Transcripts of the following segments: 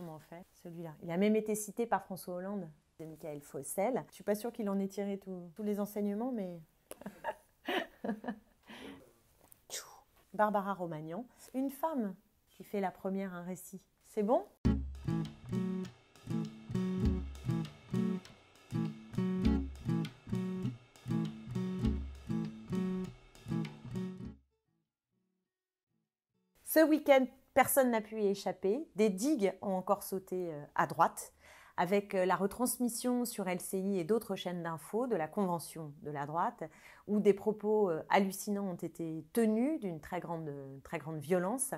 comment fait, celui-là. Il a même été cité par François Hollande, de Michael Fossel. Je suis pas sûre qu'il en ait tiré tous les enseignements, mais... Barbara Romagnan, une femme qui fait la première un récit. C'est bon Ce week-end, personne n'a pu y échapper. Des digues ont encore sauté euh, à droite, avec euh, la retransmission sur LCI et d'autres chaînes d'infos de la convention de la droite, où des propos euh, hallucinants ont été tenus d'une très grande, très grande violence,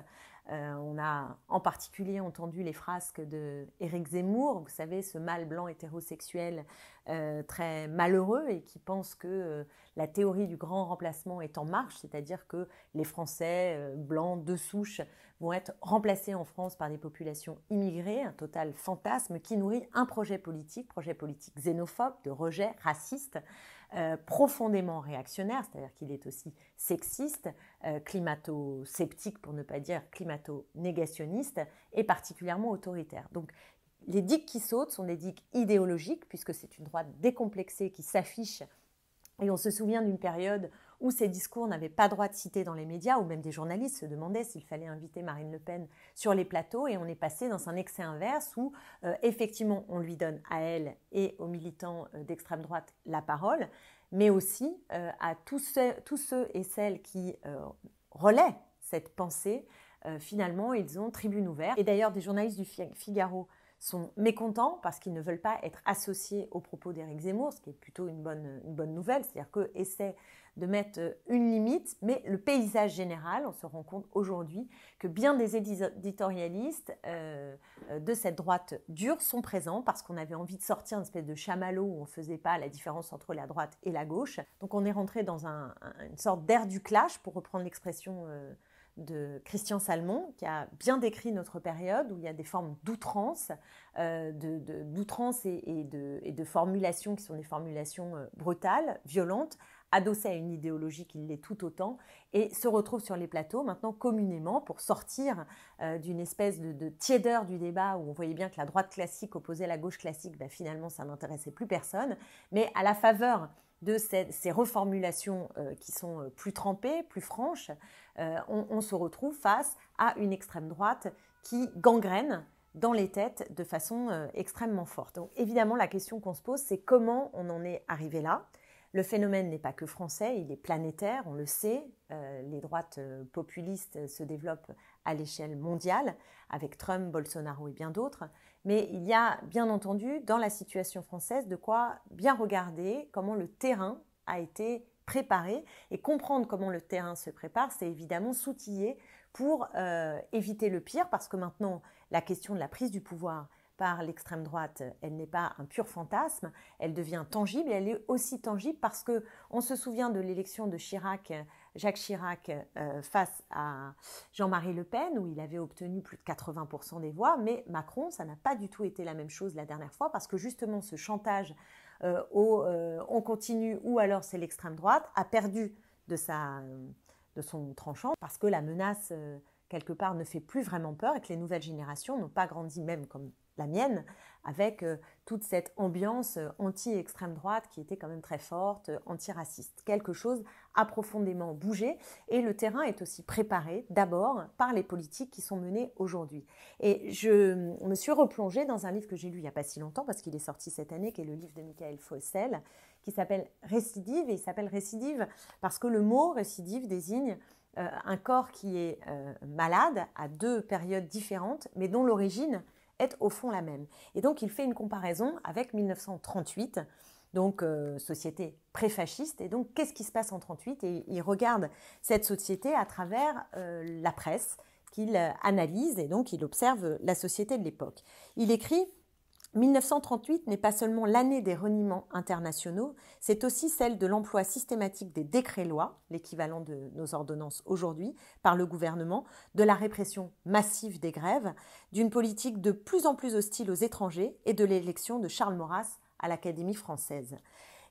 euh, on a en particulier entendu les frasques de Éric Zemmour, vous savez, ce mâle blanc hétérosexuel euh, très malheureux et qui pense que euh, la théorie du grand remplacement est en marche, c'est-à-dire que les Français blancs de souche vont être remplacés en France par des populations immigrées, un total fantasme qui nourrit un projet politique, projet politique xénophobe, de rejet, raciste. Euh, profondément réactionnaire, c'est-à-dire qu'il est aussi sexiste, euh, climato-sceptique pour ne pas dire climato-négationniste, et particulièrement autoritaire. Donc les digues qui sautent sont des digues idéologiques, puisque c'est une droite décomplexée qui s'affiche. Et on se souvient d'une période où ces discours n'avaient pas droit de citer dans les médias, où même des journalistes se demandaient s'il fallait inviter Marine Le Pen sur les plateaux, et on est passé dans un excès inverse où euh, effectivement on lui donne à elle et aux militants euh, d'extrême droite la parole, mais aussi euh, à tous ceux, et celles qui relaient cette pensée. finalement, ils ont tribune ouverte. Et d'ailleurs, des journalistes du Figaro sont mécontents parce qu'ils ne veulent pas être associés aux propos d'Éric Zemmour, ce qui est plutôt une bonne, nouvelle, c'est-à-dire qu'eux essaient de mettre euh, une limite, mais le paysage général, on se rend compte aujourd'hui que bien des éditorialistes euh, euh, de cette droite dure sont présents parce qu'on avait envie de sortir une espèce de chamallow où on ne faisait pas la différence entre la droite et la gauche. Donc on est rentré dans une sorte d'air du clash, pour reprendre l'expression de Christian Salmon, qui a bien décrit notre période où il y a des formes d'outrance, euh, d'outrance et, de, et, formulations qui sont des formulations euh, brutales, violentes, adossées à une idéologie qui l'est tout autant, et se retrouvent sur les plateaux maintenant communément pour sortir euh, d'une espèce de, de, tiédeur du débat où on voyait bien que la droite classique opposait la gauche classique, ben, finalement ça n'intéressait plus personne, mais à la faveur de ces, reformulations euh, qui sont euh, plus trempées, plus franches, euh, on, on, se retrouve face à une extrême droite qui gangrène dans les têtes de façon extrêmement forte. Donc évidemment, la question qu'on se pose, c'est comment on en est arrivé là le phénomène n'est pas que français, il est planétaire, on le sait. Euh, les droites euh, populistes euh, se développent à l'échelle mondiale, avec Trump, Bolsonaro et bien d'autres. Mais il y a bien entendu dans la situation française de quoi bien regarder comment le terrain a été préparé et comprendre comment le terrain se prépare, c'est évidemment s'outiller pour éviter le pire, parce que maintenant la question de la prise du pouvoir par l'extrême droite, elle n'est pas un pur fantasme, elle devient tangible, elle est aussi tangible parce que on se souvient de l'élection de Chirac, Jacques Chirac euh, face à Jean-Marie Le Pen où il avait obtenu plus de 80% des voix, mais Macron, ça n'a pas du tout été la même chose la dernière fois parce que justement ce chantage euh, au euh, on continue ou alors c'est l'extrême droite a perdu de sa de son tranchant parce que la menace quelque part ne fait plus vraiment peur et que les nouvelles générations n'ont pas grandi même comme la mienne, avec euh, toute cette ambiance euh, anti-extrême droite qui était quand même très forte, euh, anti raciste. Quelque chose a profondément bougé et le terrain est aussi préparé d'abord par les politiques qui sont menées aujourd'hui. Et je me suis replongée dans un livre que j'ai lu il n'y a pas si longtemps parce qu'il est sorti cette année, qui est le livre de Michael Fossel, qui s'appelle Récidive. Et il s'appelle Récidive parce que le mot récidive désigne un corps qui est malade à deux périodes différentes, mais dont l'origine est au fond la même. Et donc il fait une comparaison avec 1938, donc euh, société société fasciste Et donc qu'est-ce qui se passe en 38 Et il regarde cette société à travers euh, la presse qu'il euh, analyse et donc il observe la société de l'époque. Il écrit 1938 n'est pas seulement l'année des reniements internationaux, c'est aussi celle de l'emploi systématique des décrets-lois, l'équivalent de nos ordonnances aujourd'hui, par le gouvernement, de la répression massive des grèves, d'une politique de plus en plus hostile aux étrangers et de l'élection de Charles Maurras à l'Académie française.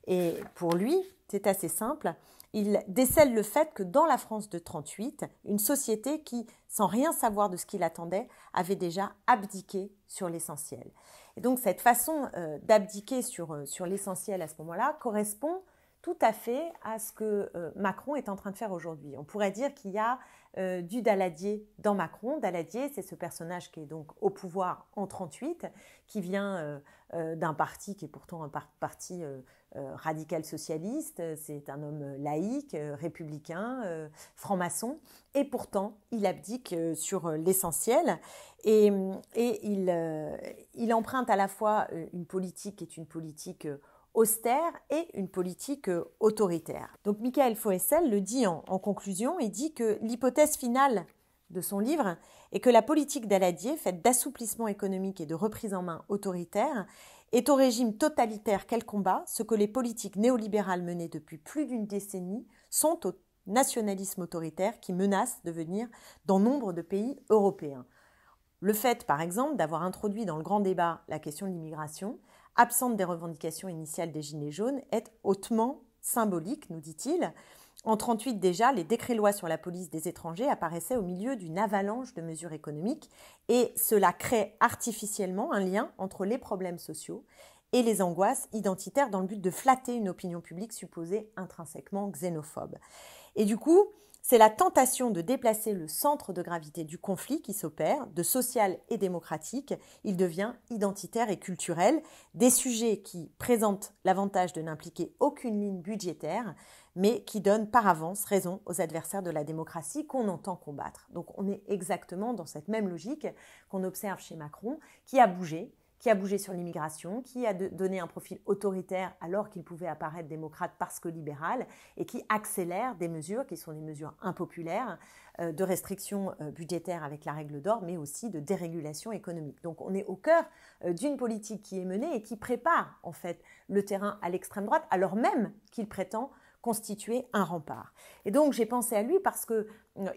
Et pour lui, c'est assez simple, il décèle le fait que dans la France de 1938, une société qui, sans rien savoir de ce qu'il attendait, avait déjà abdiqué sur l'essentiel. Et donc cette façon euh, d'abdiquer sur, euh, sur l'essentiel à ce moment-là correspond tout à fait à ce que euh, Macron est en train de faire aujourd'hui. On pourrait dire qu'il y a euh, du Daladier dans Macron. Daladier, c'est ce personnage qui est donc au pouvoir en 38, qui vient euh, d'un parti qui est pourtant un parti radical socialiste. C'est un homme laïque, républicain, franc-maçon. Et pourtant, il abdique sur l'essentiel et, il, il, emprunte à la fois une politique qui est une politique austère et une politique euh, autoritaire. Donc Michael Foessel le dit en, conclusion, et dit que l'hypothèse finale de son livre est que la politique d'Aladier, faite d'assouplissement économique et de reprise en main autoritaire, est au régime totalitaire qu'elle combat ce que les politiques néolibérales menées depuis plus d'une décennie sont au nationalisme autoritaire qui menace de venir dans nombre de pays européens. Le fait, par exemple, d'avoir introduit dans le grand débat la question de l'immigration, absente des revendications initiales des Gilets jaunes, est hautement symbolique, nous dit-il. En 1938 déjà, les décrets-lois sur la police des étrangers apparaissaient au milieu d'une avalanche de mesures économiques et cela crée artificiellement un lien entre les problèmes sociaux et les angoisses identitaires dans le but de flatter une opinion publique supposée intrinsèquement xénophobe. Et du coup, c'est la tentation de déplacer le centre de gravité du conflit qui s'opère, de social et démocratique, il devient identitaire et culturel, des sujets qui présentent l'avantage de n'impliquer aucune ligne budgétaire, mais qui donnent par avance raison aux adversaires de la démocratie qu'on entend combattre. Donc on est exactement dans cette même logique qu'on observe chez Macron, qui a bougé, qui a bougé sur l'immigration, qui a donné un profil autoritaire alors qu'il pouvait apparaître démocrate parce que libéral, et qui accélère des mesures qui sont des mesures impopulaires euh, de restrictions euh, budgétaires avec la règle d'or, mais aussi de dérégulation économique. Donc on est au cœur euh, d'une politique qui est menée et qui prépare en fait le terrain à l'extrême droite, alors même qu'il prétend constituer un rempart. Et donc j'ai pensé à lui parce que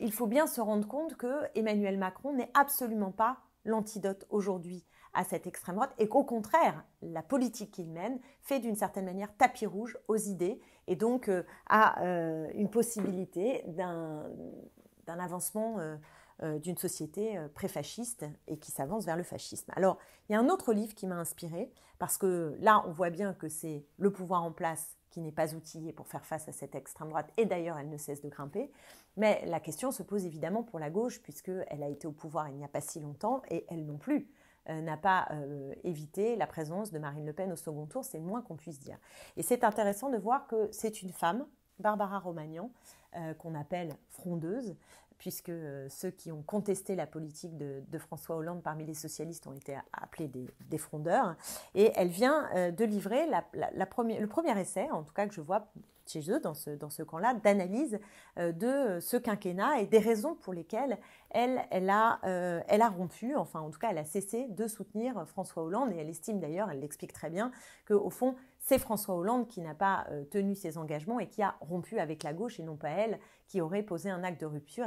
il faut bien se rendre compte que Emmanuel Macron n'est absolument pas l'antidote aujourd'hui à cette extrême droite et qu'au contraire, la politique qu'il mène fait d'une certaine manière tapis rouge aux idées et donc euh, a à euh, une possibilité d'un avancement euh, d'une société pré-fasciste, et qui s'avance vers le fascisme. Alors, il y a un autre livre qui m'a inspiré parce que là, on voit bien que c'est le pouvoir en place qui n'est pas outillé pour faire face à cette extrême droite, et d'ailleurs elle ne cesse de grimper. Mais la question se pose évidemment pour la gauche, puisqu'elle a été au pouvoir il n'y a pas si longtemps, et elle non plus. Euh, n'a pas euh, évité la présence de Marine Le Pen au second tour, c'est le moins qu'on puisse dire. Et c'est intéressant de voir que c'est une femme, Barbara Romagnan, euh, qu'on appelle frondeuse, puisque ceux qui ont contesté la politique de, François Hollande parmi les socialistes ont été appelés des, frondeurs. Et elle vient de livrer le premier essai, en tout cas que je vois chez eux, dans ce, dans camp-là, d'analyse euh, de euh, ce quinquennat et des raisons pour lesquelles elle, elle, a, euh, elle a rompu, enfin en tout cas elle a cessé de soutenir François Hollande et elle estime d'ailleurs, elle l'explique très bien, qu'au fond c'est François Hollande qui n'a pas tenu ses engagements et qui a rompu avec la gauche et non pas elle qui aurait posé un acte de rupture.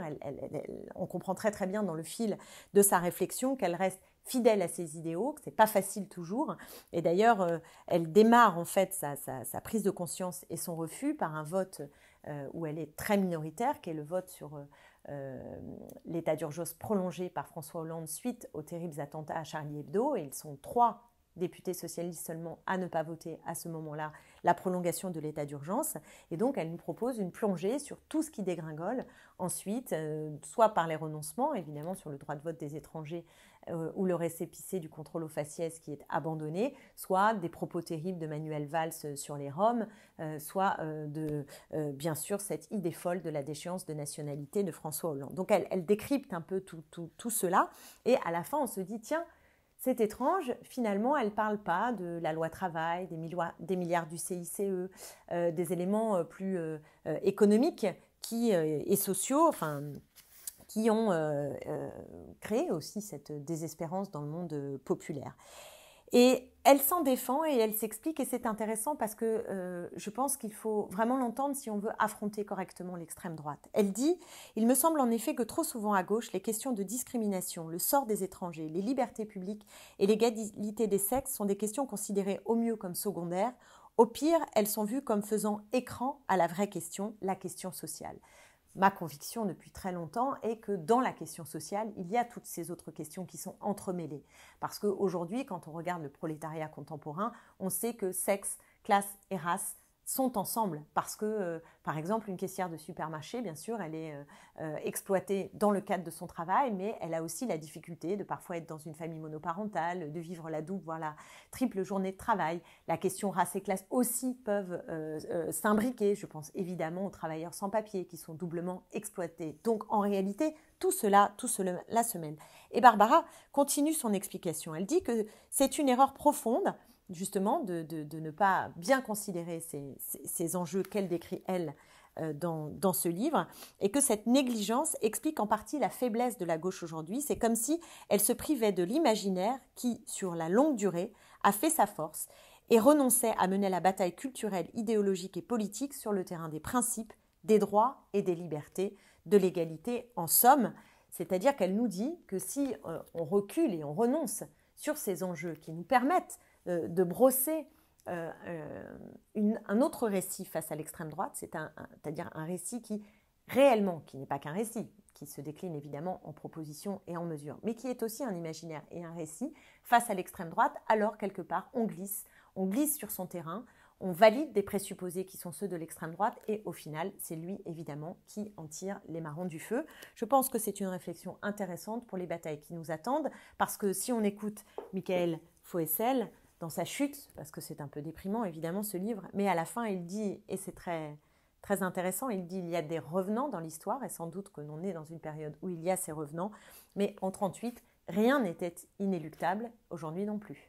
on comprend très très bien dans le fil de sa réflexion qu'elle reste fidèle à ses idéaux, que c'est pas facile toujours. Et d'ailleurs, euh, elle démarre en fait sa, prise de conscience et son refus par un vote euh, où elle est très minoritaire, qui est le vote sur euh, l'état d'urgence prolongé par François Hollande suite aux terribles attentats à Charlie Hebdo. Et ils sont trois députés socialistes seulement à ne pas voter à ce moment-là la prolongation de l'état d'urgence. Et donc, elle nous propose une plongée sur tout ce qui dégringole ensuite, soit par les renoncements, évidemment sur le droit de vote des étrangers euh, ou le récépissé du contrôle au faciès qui est abandonné, soit des propos terribles de Manuel Valls euh, sur les Roms, euh, soit de, bien sûr cette idée folle de la déchéance de nationalité de François Hollande. Donc elle, décrypte un peu tout, tout, tout cela et à la fin on se dit tiens, c'est étrange, finalement, elle ne parle pas de la loi travail, des, milliards, des milliards du CICE, des éléments plus économiques qui, et sociaux, enfin, qui ont euh, euh, créé aussi cette désespérance dans le monde euh, populaire. Et elle s'en défend et elle s'explique et c'est intéressant parce que je pense qu'il faut vraiment l'entendre si on veut affronter correctement l'extrême droite. Elle dit Il me semble en effet que trop souvent à gauche, les questions de discrimination, le sort des étrangers, les libertés publiques et l'égalité des sexes sont des questions considérées au mieux comme secondaires. Au pire, elles sont vues comme faisant écran à la vraie question, la question sociale ma conviction depuis très longtemps est que dans la question sociale, il y a toutes ces autres questions qui sont entremêlées. Parce qu'aujourd'hui, quand on regarde le prolétariat contemporain, on sait que sexe, classe et race sont ensemble parce que, euh, par exemple, une caissière de supermarché, bien sûr, elle est euh, euh, exploitée dans le cadre de son travail, mais elle a aussi la difficulté de parfois être dans une famille monoparentale, de vivre la double, voire la triple journée de travail. La question race et classe aussi peuvent s'imbriquer. Je pense évidemment aux travailleurs sans papier qui sont doublement exploités. Donc, en réalité, tout cela, tout cela la semaine. Et Barbara continue son explication. Elle dit que c'est une erreur profonde justement de, ne pas bien considérer ces, enjeux qu'elle décrit, elle, euh, dans, ce livre, et que cette négligence explique en partie la faiblesse de la gauche aujourd'hui. C'est comme si elle se privait de l'imaginaire qui, sur la longue durée, a fait sa force et renonçait à mener la bataille culturelle, idéologique et politique sur le terrain des principes, des droits et des libertés, de l'égalité en somme. C'est-à-dire qu'elle nous dit que si euh, on recule et on renonce sur ces enjeux qui nous permettent euh, de brosser euh, euh, un autre récit face à l'extrême droite, c'est-à-dire un, récit qui réellement, qui n'est pas qu'un récit, qui se décline évidemment en propositions et en mesures, mais qui est aussi un imaginaire et un récit face à l'extrême droite, alors quelque part on glisse, on glisse sur son terrain, on valide des présupposés qui sont ceux de l'extrême droite et au final, c'est lui évidemment qui en tire les marrons du feu. Je pense que c'est une réflexion intéressante pour les batailles qui nous attendent parce que si on écoute Michael Foessel, dans sa chute, parce que c'est un peu déprimant évidemment ce livre, mais à la fin il dit, et c'est très, très intéressant, il dit il y a des revenants dans l'histoire, et sans doute que l'on est dans une période où il y a ces revenants, mais en 38, rien n'était inéluctable, aujourd'hui non plus.